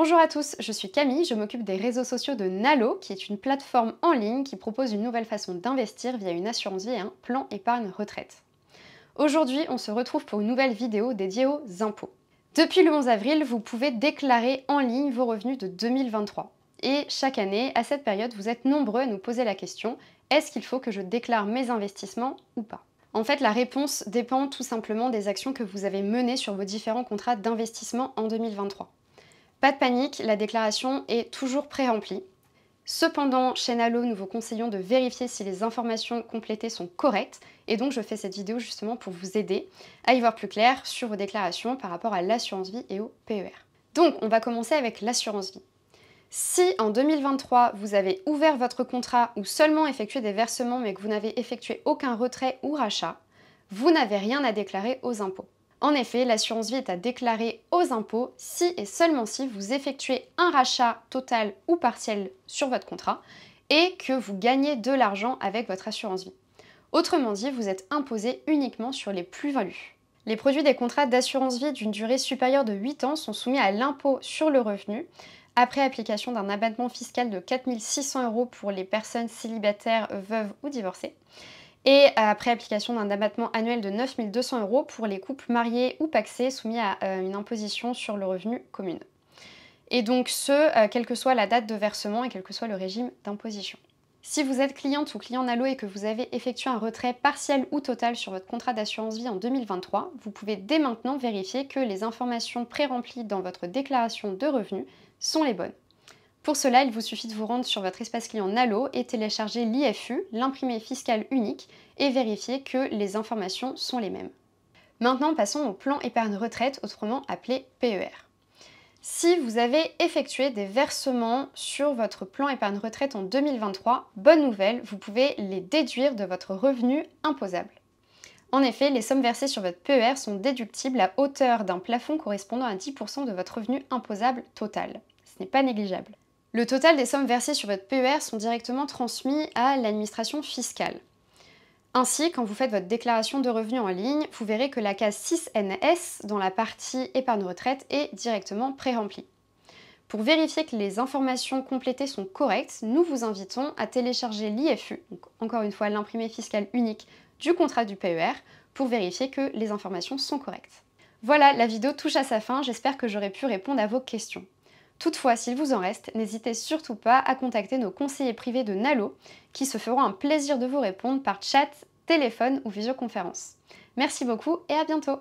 Bonjour à tous, je suis Camille, je m'occupe des réseaux sociaux de Nalo, qui est une plateforme en ligne qui propose une nouvelle façon d'investir via une assurance vie et un plan épargne retraite. Aujourd'hui, on se retrouve pour une nouvelle vidéo dédiée aux impôts. Depuis le 11 avril, vous pouvez déclarer en ligne vos revenus de 2023. Et chaque année, à cette période, vous êtes nombreux à nous poser la question est-ce qu'il faut que je déclare mes investissements ou pas En fait, la réponse dépend tout simplement des actions que vous avez menées sur vos différents contrats d'investissement en 2023. Pas de panique, la déclaration est toujours pré-remplie. Cependant, chez Nalo, nous vous conseillons de vérifier si les informations complétées sont correctes et donc je fais cette vidéo justement pour vous aider à y voir plus clair sur vos déclarations par rapport à l'assurance vie et au PER. Donc, on va commencer avec l'assurance vie. Si en 2023 vous avez ouvert votre contrat ou seulement effectué des versements mais que vous n'avez effectué aucun retrait ou rachat, vous n'avez rien à déclarer aux impôts. En effet, l'assurance vie est à déclarer aux impôts si et seulement si vous effectuez un rachat total ou partiel sur votre contrat et que vous gagnez de l'argent avec votre assurance vie. Autrement dit, vous êtes imposé uniquement sur les plus-values. Les produits des contrats d'assurance vie d'une durée supérieure de 8 ans sont soumis à l'impôt sur le revenu après application d'un abattement fiscal de 4600 euros pour les personnes célibataires, veuves ou divorcées et euh, après application d'un abattement annuel de 9200 euros pour les couples mariés ou paxés soumis à euh, une imposition sur le revenu commune. Et donc ce, euh, quelle que soit la date de versement et quel que soit le régime d'imposition. Si vous êtes cliente ou client Nalo et que vous avez effectué un retrait partiel ou total sur votre contrat d'assurance vie en 2023, vous pouvez dès maintenant vérifier que les informations pré-remplies dans votre déclaration de revenus sont les bonnes. Pour cela, il vous suffit de vous rendre sur votre espace client Nalo et télécharger l'IFU, l'imprimé fiscal unique, et vérifier que les informations sont les mêmes. Maintenant, passons au plan épargne retraite, autrement appelé PER. Si vous avez effectué des versements sur votre plan épargne retraite en 2023, bonne nouvelle, vous pouvez les déduire de votre revenu imposable. En effet, les sommes versées sur votre PER sont déductibles à hauteur d'un plafond correspondant à 10% de votre revenu imposable total. Ce n'est pas négligeable. Le total des sommes versées sur votre PER sont directement transmis à l'administration fiscale. Ainsi, quand vous faites votre déclaration de revenus en ligne, vous verrez que la case 6NS dont la partie épargne retraite est directement pré-remplie. Pour vérifier que les informations complétées sont correctes, nous vous invitons à télécharger l'IFU, donc encore une fois l'imprimé fiscal unique du contrat du PER, pour vérifier que les informations sont correctes. Voilà, la vidéo touche à sa fin, j'espère que j'aurai pu répondre à vos questions. Toutefois, s'il vous en reste, n'hésitez surtout pas à contacter nos conseillers privés de Nalo, qui se feront un plaisir de vous répondre par chat, téléphone ou visioconférence. Merci beaucoup et à bientôt